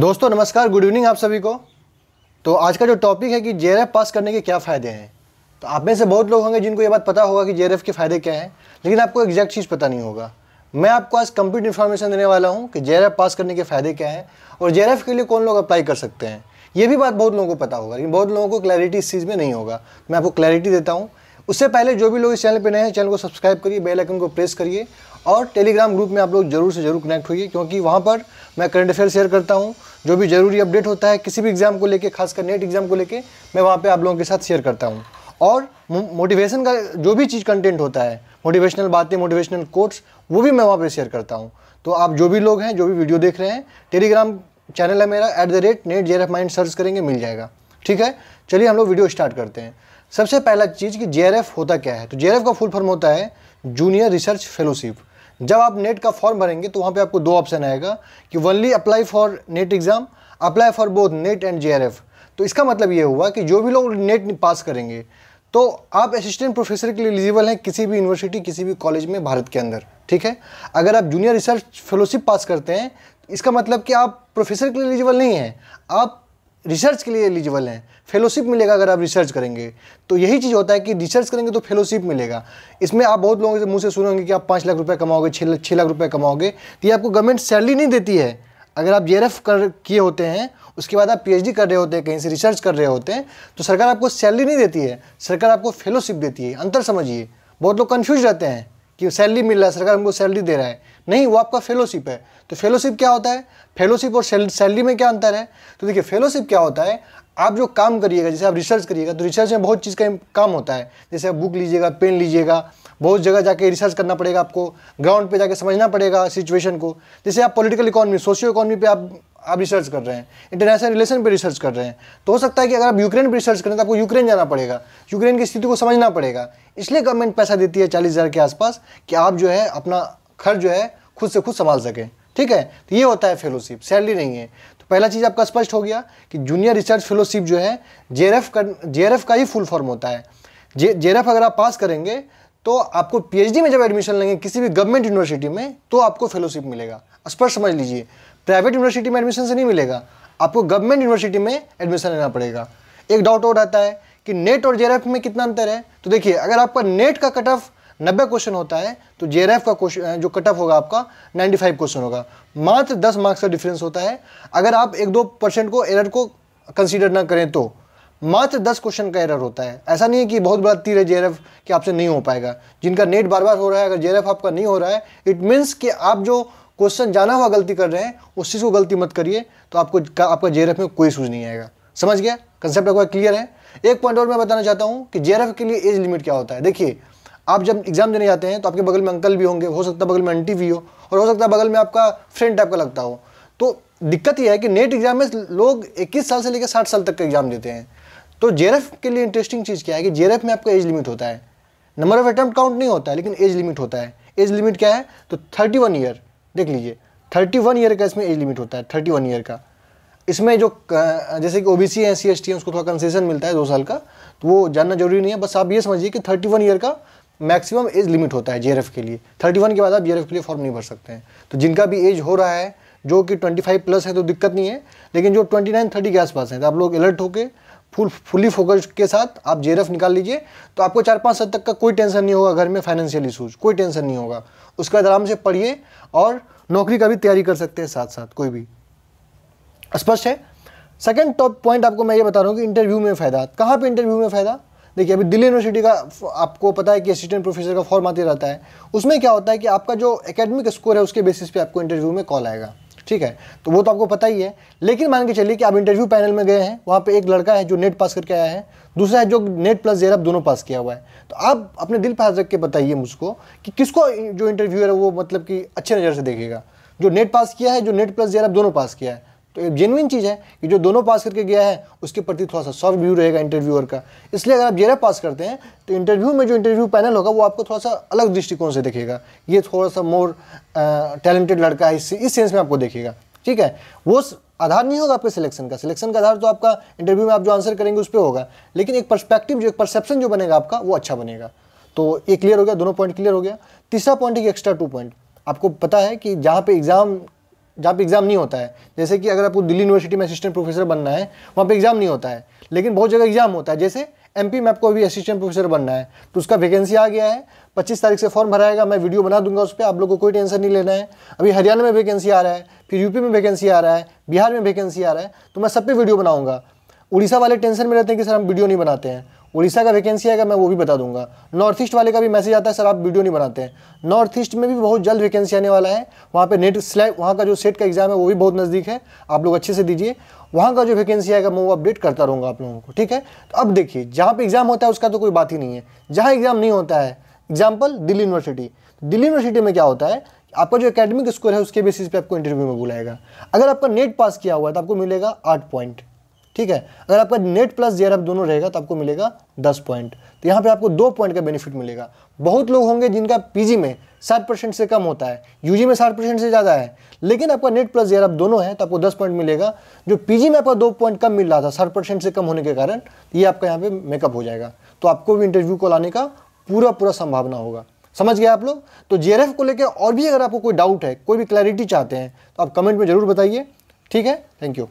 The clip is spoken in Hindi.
दोस्तों नमस्कार गुड इवनिंग आप सभी को तो आज का जो टॉपिक है कि जे पास करने के क्या फ़ायदे हैं तो आप में से बहुत लोग होंगे जिनको ये बात पता होगा कि जे के फ़ायदे क्या हैं लेकिन आपको एग्जैक्ट चीज़ पता नहीं होगा मैं आपको आज कंप्लीट इन्फॉर्मेशन देने वाला हूँ कि जे पास करने के फ़ायदे क्या हैं और जे के लिए कौन लोग अप्लाई कर सकते हैं ये भी बात बहुत लोगों को पता होगा लेकिन बहुत लोगों को क्लैरिटी इस चीज़ में नहीं होगा मैं आपको क्लैरिटी देता हूँ उससे पहले जो भी लोग इस चैनल पर नए हैं चैनल को सब्सक्राइब करिए बेल आइकन को प्रेस करिए और टेलीग्राम ग्रुप में आप लोग जरूर से जरूर कनेक्ट होइए क्योंकि वहाँ पर मैं करंट अफेयर शेयर करता हूँ जो भी ज़रूरी अपडेट होता है किसी भी एग्ज़ाम को लेकर खासकर नेट एग्ज़ाम को लेकर मैं वहाँ पर आप लोगों के साथ शेयर करता हूँ और मोटिवेशन का जो भी चीज़ कंटेंट होता है मोटिवेशनल बातें मोटिवेशनल कोट्स वो भी मैं वहाँ पर शेयर करता हूँ तो आप जो भी लोग हैं जो भी वीडियो देख रहे हैं टेलीग्राम चैनल है मेरा at the rate NET J mind search करेंगे मिल जाएगा ठीक है चलिए हम लोग वीडियो स्टार्ट करते हैं सबसे पहला चीज़ कि जे होता क्या है तो जे का फुल फॉर्म होता है जूनियर रिसर्च फेलोशिप जब आप नेट का फॉर्म भरेंगे तो वहाँ पे आपको दो ऑप्शन आएगा कि only apply for NET exam apply for both NET and J तो इसका मतलब ये हुआ कि जो भी लोग नेट पास करेंगे तो आप असिस्टेंट प्रोफेसर के लिए एलिजिबल हैं किसी भी यूनिवर्सिटी किसी भी कॉलेज में भारत के अंदर ठीक है अगर आप जूनियर रिसर्च फेलोशिप पास करते हैं इसका मतलब कि आप प्रोफेसर के लिए एलिजिबल नहीं हैं आप रिसर्च के लिए एलिजिबल हैं फेलोशिप मिलेगा अगर आप रिसर्च करेंगे तो यही चीज़ होता है कि रिसर्च करेंगे तो फेलोशिप मिलेगा इसमें आप बहुत लोगों से मुँह से सुने कि आप पाँच लाख रुपये कमाओगे छः छः लाख रुपये कमाओगे तो ये आपको गवर्नमेंट सैलरी नहीं देती है अगर आप जे कर किए होते हैं उसके बाद आप पी कर रहे होते हैं कहीं से रिसर्च कर रहे होते हैं तो सरकार आपको सैलरी नहीं देती है सरकार आपको फेलोशिप देती है अंतर समझिए बहुत लोग कन्फ्यूज रहते हैं कि सैलरी मिल रहा है सरकार हमको सैलरी दे रहा है नहीं वो आपका फेलोशिप है तो फेलोशिप क्या होता है फेलोशिप और सैलरी में क्या अंतर है तो देखिए फेलोशिप क्या होता है आप जो काम करिएगा जैसे आप रिसर्च करिएगा तो रिसर्च में बहुत चीज़ का काम होता है जैसे आप बुक लीजिएगा पेन लीजिएगा बहुत जगह जाके रिसर्च करना पड़ेगा आपको ग्राउंड पे जाके समझना पड़ेगा सिचुएशन को जैसे आप पॉलिटिकल इकोनॉमी सोशियो इकोनॉमी पे आप आप रिसर्च कर रहे हैं इंटरनेशनल रिलेशन पर रिसर्च कर रहे हैं तो हो सकता है कि अगर आप यूक्रेन पर रिसर्च करें तो आपको यूक्रेन जाना पड़ेगा यूक्रेन की स्थिति को समझना पड़ेगा इसलिए गवर्नमेंट पैसा देती है चालीस हज़ार के आसपास कि आप जो है अपना खर्च जो है खुद से खुद संभाल सकें ठीक है तो ये होता है फेलोशिप सैलरी नहीं है तो पहला चीज़ आपका स्पष्ट हो गया कि जूनियर रिसर्च फेलोशिप जो है जेआरएफ का जेआरएफ का ही फुल फॉर्म होता है जे जेआरएफ अगर आप पास करेंगे तो आपको पीएचडी में जब एडमिशन लेंगे किसी भी गवर्नमेंट यूनिवर्सिटी में तो आपको फेलोशिप मिलेगा स्पष्ट समझ लीजिए प्राइवेट यूनिवर्सिटी में एडमिशन से नहीं मिलेगा आपको गवर्नमेंट यूनिवर्सिटी में एडमिशन लेना पड़ेगा एक डाउट और रहता है कि नेट और जे में कितना अंतर है तो देखिए अगर आपका नेट का कट ऑफ नब्बे क्वेश्चन होता है तो जे का क्वेश्चन जो कट ऑफ होगा आपका 95 क्वेश्चन होगा मात्र 10 मार्क्स का डिफरेंस होता है अगर आप एक दो परसेंट को एरर को कंसीडर ना करें तो मात्र 10 क्वेश्चन का एरर होता है ऐसा नहीं है कि बहुत बड़ा तीर है जे कि आपसे नहीं हो पाएगा जिनका नेट बार बार हो रहा है अगर जे आपका नहीं हो रहा है इट मीन्स कि आप जो क्वेश्चन जाना हुआ गलती कर रहे हैं उस चीज़ को गलती मत करिए तो आपको आपका जे में कोई सूझ नहीं आएगा समझ गया कंसेप्ट आपका क्लियर है एक पॉइंट और मैं बताना चाहता हूँ कि जे के लिए एज लिमिट क्या होता है देखिए आप जब एग्जाम देने जाते हैं तो आपके बगल में अंकल भी होंगे हो सकता है बगल में आंटी भी हो और हो सकता है बगल में आपका फ्रेंड टाइप का लगता हो तो दिक्कत यह है कि नेट एग्जाम में लोग 21 साल से लेकर 60 साल तक का एग्जाम देते हैं तो जेरफ के लिए इंटरेस्टिंग चीज़ क्या है कि जेरफ में आपका एज लिमिट होता है नंबर ऑफ अटैम्प्ट काउंट नहीं होता है लेकिन एज लिमिट होता है एज लिमिट क्या है तो थर्टी वन ईयर देख लीजिए थर्टी वन ईयर का इसमें एज लिमिट होता है थर्टी वन ईयर का इसमें जो जैसे कि ओबीसी है सी एस टी है उसको थोड़ा कंसेशन मिलता है दो साल का तो वो जानना जरूरी नहीं है बस आप ये समझिए कि थर्टी वन ईयर का मैक्सिमम एज लिमिट होता है जे के लिए थर्टी वन के बाद आप जे के लिए फॉर्म नहीं भर सकते हैं तो जिनका भी एज हो रहा है जो कि 25 प्लस है तो दिक्कत नहीं है लेकिन जो 29 30 के आसपास हैं तो आप लोग अलर्ट होकर फुल फुली फोकस के साथ आप जे निकाल लीजिए तो आपको चार पाँच सद तक का कोई टेंशन नहीं होगा घर में फाइनेंशियल इशूज कोई टेंशन नहीं होगा उसके बाद आराम से पढ़िए और नौकरी का भी तैयारी कर सकते हैं साथ साथ कोई भी स्पष्ट है सेकेंड टॉप पॉइंट आपको मैं ये बता रहा हूँ कि इंटरव्यू में फ़ायदा कहाँ पर इंटरव्यू में फ़ायदा देखिए अभी दिल्ली यूनिवर्सिटी का आपको पता है कि असिस्टेंट प्रोफेसर का फॉर्म आते रहता है उसमें क्या होता है कि आपका जो एकेडमिक स्कोर है उसके बेसिस पे आपको इंटरव्यू में कॉल आएगा ठीक है तो वो तो आपको पता ही है लेकिन मान के चलिए कि आप इंटरव्यू पैनल में गए हैं वहाँ पर एक लड़का है जो नेट पास करके आया है दूसरा है जो नेट प्लस जेरब दोनों पास किया हुआ है तो आप अपने दिल पर हाथ रख के बताइए मुझको कि किसको जो इंटरव्यू है वो मतलब कि अच्छे नज़र से देखेगा जो नेट पास किया है जो नेट प्लस जेरब दोनों पास किया है तो ये जेनविन चीज़ है कि जो दोनों पास करके गया है उसके प्रति थोड़ा सा सॉफ्ट व्यू रहेगा इंटरव्यूअर का इसलिए अगर आप जेरा पास करते हैं तो इंटरव्यू में जो इंटरव्यू पैनल होगा वो आपको थोड़ा सा अलग दृष्टिकोण से देखेगा ये थोड़ा सा मोर टैलेंटेड लड़का है इस, इस सेंस में आपको देखेगा ठीक है वो आधार नहीं होगा आपके सिलेक्शन का सिलेक्शन का आधार तो आपका इंटरव्यू में आप जो आंसर करेंगे उस पर होगा लेकिन एक परस्पेक्टिव जो एक परसेप्शन जो बनेगा आपका वो अच्छा बनेगा तो ये क्लियर हो गया दोनों पॉइंट क्लियर हो गया तीसरा पॉइंट एक एक्स्ट्रा टू पॉइंट आपको पता है कि जहाँ पे एग्ज़ाम जहाँ पे एग्ज़ाम नहीं होता है जैसे कि अगर आपको दिल्ली यूनिवर्सिटी में असिस्टेंट प्रोफेसर बनना है वहाँ पे एग्ज़ाम नहीं होता है लेकिन बहुत जगह एग्ज़ाम होता है जैसे पी में आपको अभी असिस्टेंट प्रोफेसर बनना है तो उसका वैकेंसी आ गया है पच्चीस तारीख से फॉर्म भराएगा मैं वीडियो बना दूंगा उस पर आप लोग को कोई टेंशन नहीं लेना है अभी हरियाणा में वैकेंसी आ रहा है फिर यूपी में वैकेंसी आ रहा है बिहार में वैकेंसी आ रहा है तो मैं सब पे वीडियो बनाऊंगा उड़ीसा वाले टेंशन में रहते हैं कि सर हम वीडियो नहीं बनाते हैं उड़ीसा का वैकेंसी आएगा मैं वो भी बता दूंगा नॉर्थ ईस्ट वाले का भी मैसेज आता है सर आप वीडियो नहीं बनाते हैं नॉर्थ ईस्ट में भी बहुत जल्द वैकेंसी आने वाला है वहाँ पे नेट स्लैब वहाँ का जो सेट का एग्ज़ाम है वो भी बहुत नज़दीक है आप लोग अच्छे से दीजिए वहाँ का जो वैकेंसी आएगा मैं वो अपडेट करता रहूँगा आप लोगों को ठीक है तो अब देखिए जहाँ पर एग्ज़ाम होता है उसका तो कोई बात ही नहीं है जहाँ एग्ज़ाम नहीं होता है example Delhi University Delhi University में क्या होता है आपका जो एकेडमिक स्कोर है उसके बेसिस पे आपको इंटरव्यू में बुलाएगा अगर आपका नेट पास किया हुआ है तो आपको मिलेगा आठ पॉइंट ठीक है अगर आपका नेट प्लस जे दोनों रहेगा तो आपको मिलेगा दस पॉइंट तो यहाँ पे आपको दो पॉइंट का बेनिफिट मिलेगा बहुत लोग होंगे जिनका पीजी में साठ परसेंट से कम होता है यूजी में साठ परसेंट से ज़्यादा है लेकिन आपका नेट प्लस जे दोनों है तो आपको दस पॉइंट मिलेगा जो पीजी में आपका दो पॉइंट कम मिल रहा था साठ परसेंट से कम होने के कारण ये आपका यहाँ पे मेकअप हो जाएगा तो आपको भी इंटरव्यू को लाने का पूरा पूरा संभावना होगा समझ गए आप लोग तो जे को लेकर और भी अगर आपको कोई डाउट है कोई भी क्लैरिटी चाहते हैं तो आप कमेंट में ज़रूर बताइए ठीक है थैंक यू